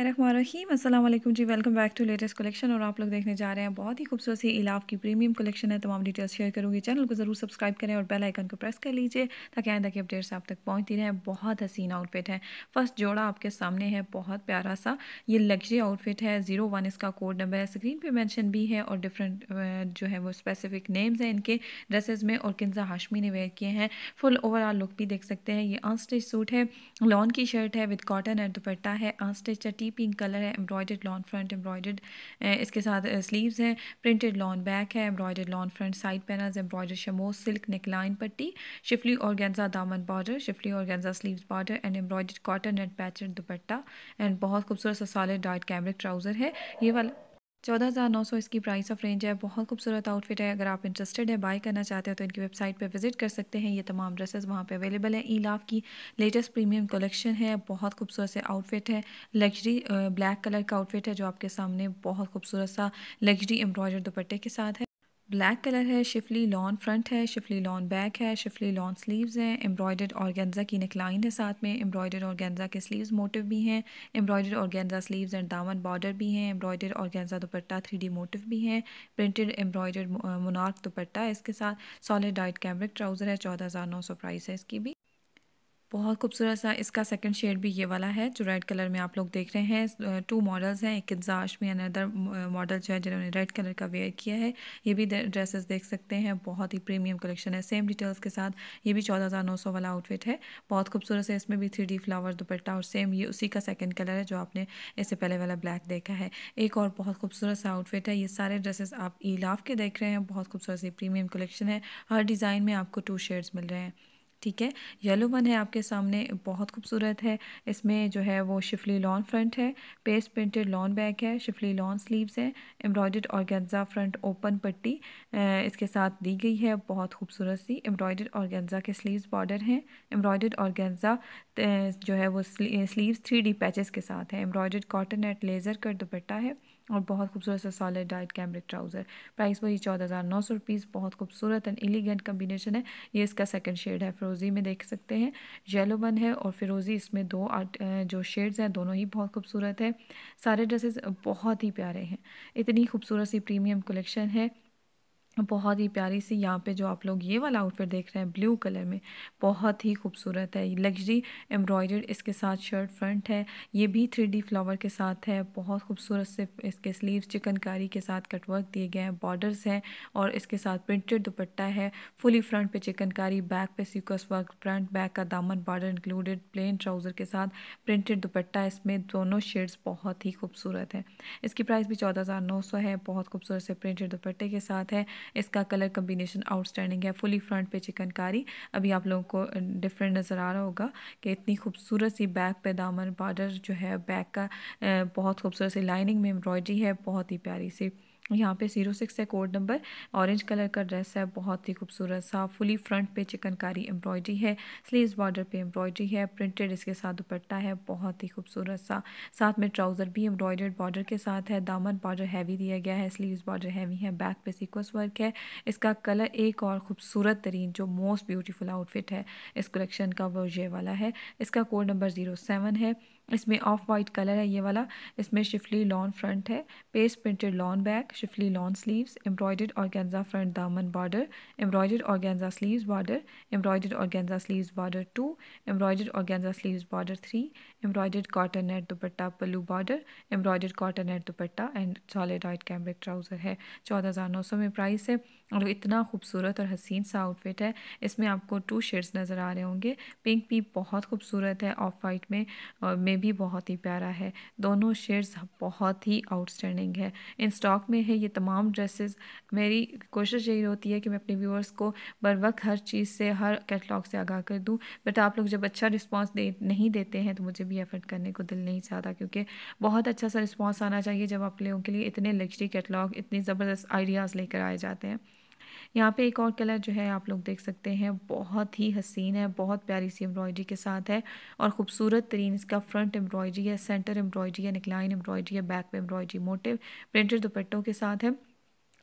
रहीम असल जी welcome back to latest collection और आप लोग देखने जा रहे हैं बहुत ही खूबसूरत सी इलाफ की प्रीमियम कलेक्शन है तमाम डिटेल्स शेयर करूंगी चैनल को ज़रूर सब्सक्राइब करें और बेल आइकन को प्रेस कर लीजिए ताकि आइंदा की अपडेट्स आप तक पहुंचती रहें बहुत हसीन आउटफिट है फर्स्ट जोड़ा आपके सामने है बहुत प्यारा सा ये लग्जरी आउटफिट है जीरो वन इसका कोड नंबर है स्क्रीन पर मैंशन भी है और डिफरेंट जो है वो स्पेसिफिक नेम्स हैं इनके ड्रेसेज में और किन्जा हाशमी ने वेयर किए हैं फुल ओवरऑल लुक भी देख सकते हैं ये अनस्टिच सूट है लॉन की शर्ट है विद कॉटन एंड दुपट्टा है अनस्टिच चट्टी डी पिंक कलर है एम्ब्रॉयड लॉन फ्रंट एम्ब्रॉयड इसके साथ स्लीव्स हैं प्रिंटेड लॉन बैक है embroidered lawn front side panels embroidered शमो सिल्क नेकलाइन पट्टी शिफली और गेंजा दामन बॉर्डर शिफली और organza sleeves border and embroidered cotton and पैचर दुपट्टा एंड बहुत खूबसूरत सा सॉलिड डार्ट कैमरिक ट्राउज़र है ये वाला चौदह हज़ार नौ सौ इसकी प्राइस ऑफ रेंज है बहुत खूबसूरत आउटफिट है अगर आप इंटरेस्टेड है बाय करना चाहते हो तो इनकी वेबसाइट पर विजिट कर सकते हैं ये तमाम ड्रेसेस वहाँ पे अवेलेबल है ई की लेटेस्ट प्रीमियम कलेक्शन है बहुत खूबसूरत से आउटफिट है लग्जरी ब्लैक कलर का आउटफिट है जो आपके सामने बहुत खूबसूरत सा लग्जरी एम्ब्रॉयडर दुपट्टे के साथ है ब्लैक कलर है शिफली लॉन फ्रंट है शिफली लॉन बैक है शिफली लॉन स्लीव्स हैं एम्ब्रॉयडर्ड गेंजा की नेकलाइन है साथ में एम्ब्रॉयडर्ड गेंजा के स्लीव्स मोटिव भी हैं एम्ब्रॉयडर्ड गेंजा स्लीव्स एंड दामन बॉर्डर भी हैं embroidered organza dupatta three motif भी हैं प्रिंटेड एम्ब्रॉयडर्ड मोनार्क दुपट्टा इसके साथ सॉलिड डाइट कैमरिक ट्राउज़र है चौदह हज़ार नौ सौ प्राइस है इसकी भी बहुत खूबसूरत सा इसका सेकंड शेड भी ये वाला है जो रेड कलर में आप लोग देख रहे हैं टू मॉडल्स हैं एक किजाश में अनदर मॉडल जो है जिन्होंने रेड कलर का वेयर किया है ये भी ड्रेसेस देख सकते हैं बहुत ही प्रीमियम कलेक्शन है सेम डिटेल्स के साथ ये भी चौदह हज़ार नौ सौ वाला आउटफिट है बहुत खूबसूरत है इसमें भी थ्री डी फ्लावर दुपट्टा और सेम ये उसी का सेकेंड कलर है जो आपने इससे पहले वाला ब्लैक देखा है एक और बहुत खूबसूरत सा आउटफिट है ये सारे ड्रेसेस आप ई e लाफ के देख रहे हैं बहुत खूबसूरत सी प्रीमियम कलेक्शन है हर डिज़ाइन में आपको टू शेड्स मिल रहे हैं ठीक है येलो वन है आपके सामने बहुत खूबसूरत है इसमें जो है वो शिफली लॉन फ्रंट है पेस्ट प्रिंटेड लॉन बैक है शिफली लॉन स्लीव्स है एम्ब्रॉयड ऑर्गेन्जा फ्रंट ओपन पट्टी इसके साथ दी गई है बहुत खूबसूरत सी एम्ब्रॉयड ऑर्गेन्जा के स्लीव्स बॉर्डर हैं एम्ब्रॉयड ऑर्गेन्जा जो है वो स्लीव्स थ्री डी पैचेस के साथ है एम्ब्रॉयड कॉटन एट लेज़र का दुपट्टा है और बहुत खूबसूरत सा solid dyed cambric trouser price वही चौदह हज़ार नौ सौ रुपीज़ बहुत खूबसूरत एंड एलिगेंट कम्बिनेशन है ये इसका सेकंड शेड है फिरोज़ी में देख सकते हैं येलो वन है और फिरोज़ी इसमें दो आर्ट जो शेड्स हैं दोनों ही बहुत खूबसूरत है सारे ड्रेसेस बहुत ही प्यारे हैं इतनी खूबसूरत सी प्रीमियम कलेक्शन है बहुत ही प्यारी सी यहाँ पे जो आप लोग ये वाला आउटफिट देख रहे हैं ब्लू कलर में बहुत ही खूबसूरत है लग्जरी एम्ब्रॉयडर्ड इसके साथ शर्ट फ्रंट है ये भी थ्री फ्लावर के साथ है बहुत खूबसूरत से इसके स्लीव्स चिकनकारी के साथ कटवर्क दिए गए हैं बॉर्डर्स हैं और इसके साथ प्रिंटेड दुपट्टा है फुली फ्रंट पे चिकनकारी बैक पे सीकस वर्क फ्रंट बैक का दामन बॉर्डर इंक्लूडेड प्लेन ट्राउज़र के साथ प्रिंटेड दुपट्टा इसमें दोनों शेड्स बहुत ही खूबसूरत है इसकी प्राइस भी चौदह है बहुत खूबसूरत से प्रिंटेड दुपट्टे के साथ है इसका कलर कम्बिनेशन आउटस्टैंडिंग है फुली फ्रंट पे चिकनकारी अभी आप लोगों को डिफरेंट नज़र आ रहा होगा कि इतनी खूबसूरत सी बैक पे दामन बॉर्डर जो है बैक का बहुत खूबसूरत सी लाइनिंग में एम्ब्रॉयडरी है बहुत ही प्यारी सी यहाँ पे जीरो सिक्स है कोड नंबर ऑरेंज कलर का ड्रेस है बहुत ही खूबसूरत सा फुली फ्रंट पे चिकनकारी एम्ब्रॉयडरी है स्लीव्स बॉर्डर पे एम्ब्रॉयडरी है प्रिंटेड इसके साथ दुपट्टा है बहुत ही खूबसूरत सा साथ में ट्राउज़र भी एम्ब्रॉयडर्ड बॉर्डर के साथ है दामन बॉर्डर हैवी दिया गया है स्लीव्स बॉर्डर हैवी है बैक पे सिक्वस वर्क है इसका कलर एक और खूबसूरत तरीन जो मोस्ट ब्यूटीफुल आउटफिट है इस कलेक्शन का वो ये वाला है इसका कोड नंबर ज़ीरो सेवन है इसमें ऑफ वाइट कलर है ये वाला इसमें शिफली लॉन फ्रंट है paste printed lawn back schiffli lawn sleeves embroidered organza front दामन border embroidered organza sleeves border embroidered organza sleeves border two embroidered organza sleeves border three embroidered cotton net dupatta pallu border embroidered cotton net dupatta and solid white cambric trouser है चौदह हज़ार नौ सौ में price है और इतना खूबसूरत और हसीन सा आउटफिट है इसमें आपको टू शेड्स नज़र आ रहे होंगे पिंक भी बहुत खूबसूरत है ऑफ वाइट में और में भी बहुत ही प्यारा है दोनों शेड्स बहुत ही आउटस्टैंडिंग है इन स्टॉक में है ये तमाम ड्रेसेस मेरी कोशिश यही होती है कि मैं अपने व्यूअर्स को बर वक्त हर चीज़ से हर कैटलॉग से आगाह कर दूँ बट आप लोग जब अच्छा रिस्पॉन्स दे नहीं देते हैं तो मुझे भी एफर्ट करने को दिल नहीं चाहता क्योंकि बहुत अच्छा सा रिस्पॉन्स आना चाहिए जब आप लोगों के लिए इतने लग्जरी कैटलॉग इतने ज़बरदस्त आइडियाज़ लेकर आए जाते हैं यहाँ पे एक और कलर जो है आप लोग देख सकते हैं बहुत ही हसीन है बहुत प्यारी सी एम्ब्रॉयडरी के साथ है और खूबसूरत तरीन इसका फ्रंट एम्ब्रॉयडरी है सेंटर एम्ब्रॉयडरी है निकलाइन एम्ब्रॉयडरी है बैक पे एम्ब्रॉयडरी मोटिव प्रिंटेड दुपट्टों के साथ है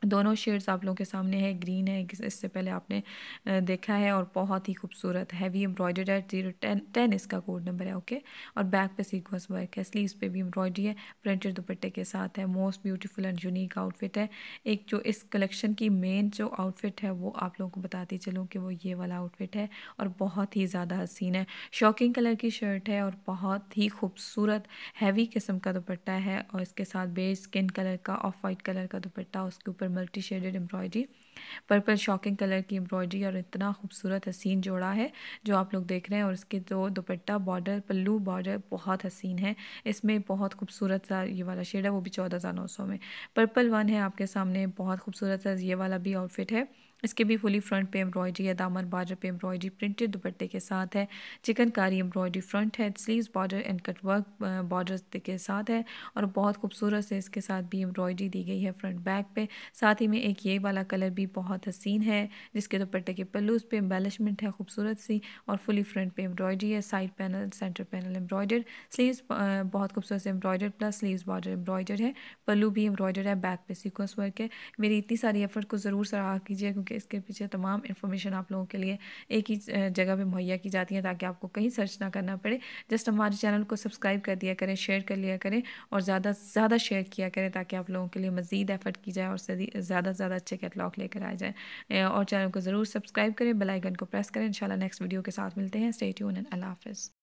दोनों शेड्स आप लोगों के सामने है ग्रीन है इससे पहले आपने देखा है और बहुत ही खूबसूरत हैवी एम्ब्रॉयडर्ड है जीरो टेन टेन इसका कोड नंबर है ओके और बैक पे सीक्वेंस वर्क है स्लीव्स पे भी एम्ब्रॉयडरी है प्रिंटेड दुपट्टे के साथ है most beautiful and unique outfit है एक जो इस कलेक्शन की मेन जो आउटफिट है वो आप लोगों को बताती चलूँ कि वो ये वाला आउटफिट है और बहुत ही ज़्यादा हसीन है शॉकिंग कलर की शर्ट है और बहुत ही खूबसूरत हैवी किस्म का दुपट्टा है और इसके साथ बेस स्किन कलर का ऑफ वाइट कलर का दुपट्टा उसके ऊपर multi shaded embroidery purple shocking colour की एम्ब्रॉयडरी और इतना खूबसूरत हसीन जोड़ा है जो आप लोग देख रहे हैं और इसके जो दुपट्टा बॉर्डर पल्लू बॉर्डर बहुत हसीन है इसमें बहुत खूबसूरत सा ये वाला शेड है वो भी चौदह हज़ार नौ सौ में पर्पल वन है आपके सामने बहुत खूबसूरत सा ये वाला भी आउटफिट है इसके भी फुली फ्रंट पे एम्ब्रॉयडरी है दामन बार्डर पे एम्ब्रॉयडरी प्रिंटेड दुपट्टे के साथ है चिकनकारी एम्ब्रॉयडरी फ्रंट है sleeves border and cut work border के साथ है और बहुत खूबसूरत से इसके साथ भी एम्ब्रॉयडरी दी गई है फ्रंट बैक पे साथ ही में एक ये वाला कलर भी बहुत हसीन है जिसके दुपट्टे के पल्लूज पे एम्बेलिशमेंट है खूबसूरत सी और फुली फ्रंट पे एम्ब्रॉयडरी है side panel centre panel embroider sleeve बहुत खूबसूरत से प्लस स्लीव्स बॉर्डर एम्ब्रॉयडर है पल्लू भी एम्ब्रॉयडर है बैक पे सिक्वेंस वर्क है मेरी इतनी सारी एफर्ट को ज़रूर सराह कीजिए क्योंकि के इसके पीछे तमाम इन्फॉर्मेशन आप लोगों के लिए एक ही जगह पे मुहैया की जाती है ताकि आपको कहीं सर्च ना करना पड़े जस्ट हमारे चैनल को सब्सक्राइब कर दिया करें शेयर कर लिया करें और ज़्यादा से ज़्यादा शेयर किया करें ताकि आप लोगों के लिए मज़ीद एफर्ट की जाए और ज़्यादा से ज़्यादा अच्छे कैटलॉग लेकर आए जाए और चैनल को ज़रूर सब्सक्राइब करें बेलाइकन को प्रेस करें इन नेक्स्ट वीडियो के साथ मिलते हैं स्टेट यून एंड अल्लाह